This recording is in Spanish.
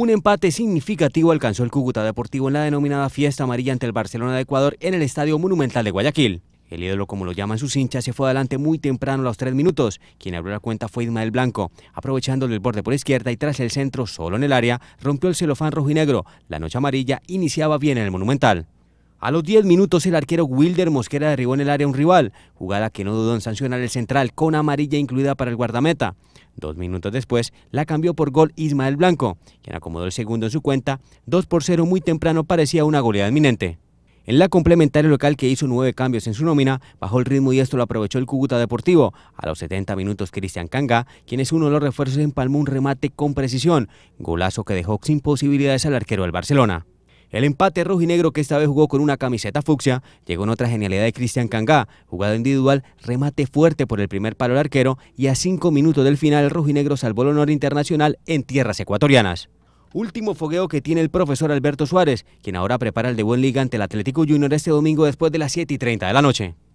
Un empate significativo alcanzó el Cúcuta Deportivo en la denominada Fiesta Amarilla ante el Barcelona de Ecuador en el Estadio Monumental de Guayaquil. El ídolo, como lo llaman sus hinchas, se fue adelante muy temprano a los tres minutos. Quien abrió la cuenta fue Ismael Blanco, aprovechándole el borde por izquierda y tras el centro, solo en el área, rompió el celofán rojo y negro. La noche amarilla iniciaba bien en el Monumental. A los 10 minutos el arquero Wilder Mosquera derribó en el área un rival, jugada que no dudó en sancionar el central con amarilla incluida para el guardameta. Dos minutos después la cambió por gol Ismael Blanco, quien acomodó el segundo en su cuenta, 2 por 0 muy temprano parecía una goleada inminente. En la complementaria local que hizo nueve cambios en su nómina, bajó el ritmo y esto lo aprovechó el Cúcuta Deportivo. A los 70 minutos, Cristian Canga, quien es uno de los refuerzos, empalmó un remate con precisión, golazo que dejó sin posibilidades al arquero del Barcelona. El empate rojinegro que esta vez jugó con una camiseta fucsia llegó en otra genialidad de Cristian Cangá, jugado individual, remate fuerte por el primer palo al arquero y a cinco minutos del final el rojinegro salvó el honor internacional en tierras ecuatorianas. Último fogueo que tiene el profesor Alberto Suárez, quien ahora prepara el de buen liga ante el Atlético Junior este domingo después de las 7 y 30 de la noche.